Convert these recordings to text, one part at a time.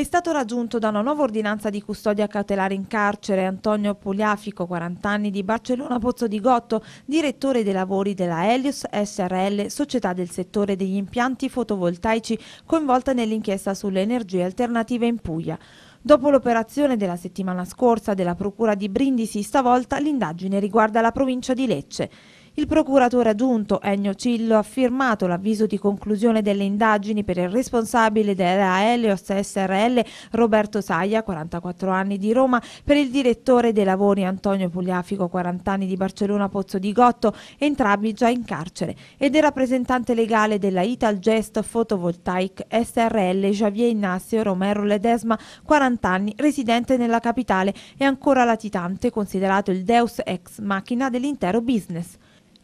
è stato raggiunto da una nuova ordinanza di custodia cautelare in carcere Antonio Pugliafico, 40 anni, di Barcellona Pozzo di Gotto, direttore dei lavori della Helios SRL, società del settore degli impianti fotovoltaici coinvolta nell'inchiesta sulle energie alternative in Puglia. Dopo l'operazione della settimana scorsa della Procura di Brindisi, stavolta l'indagine riguarda la provincia di Lecce. Il procuratore aggiunto Ennio Cillo ha firmato l'avviso di conclusione delle indagini per il responsabile della Helios SRL Roberto Saia, 44 anni di Roma, per il direttore dei lavori Antonio Pugliafico, 40 anni di Barcellona Pozzo di Gotto, entrambi già in carcere, e del rappresentante legale della Italgest Photovoltaic SRL Javier Ignacio Romero Ledesma, 40 anni, residente nella capitale e ancora latitante, considerato il deus ex machina dell'intero business.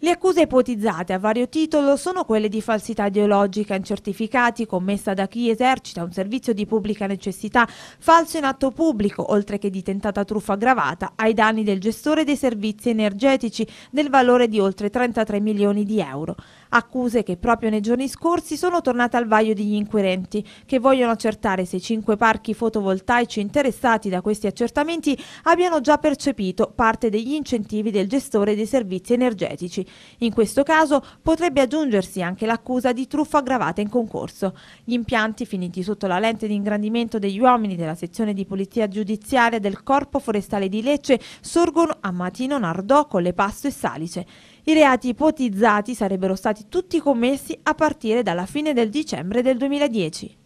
Le accuse ipotizzate a vario titolo sono quelle di falsità ideologica in certificati commessa da chi esercita un servizio di pubblica necessità falso in atto pubblico, oltre che di tentata truffa aggravata ai danni del gestore dei servizi energetici del valore di oltre 33 milioni di euro accuse che proprio nei giorni scorsi sono tornate al vaglio degli inquirenti, che vogliono accertare se i cinque parchi fotovoltaici interessati da questi accertamenti abbiano già percepito parte degli incentivi del gestore dei servizi energetici. In questo caso potrebbe aggiungersi anche l'accusa di truffa aggravata in concorso. Gli impianti finiti sotto la lente di ingrandimento degli uomini della sezione di polizia giudiziaria del Corpo Forestale di Lecce sorgono a Matino Nardò, con le pasto e Salice. I reati ipotizzati sarebbero stati tutti commessi a partire dalla fine del dicembre del 2010.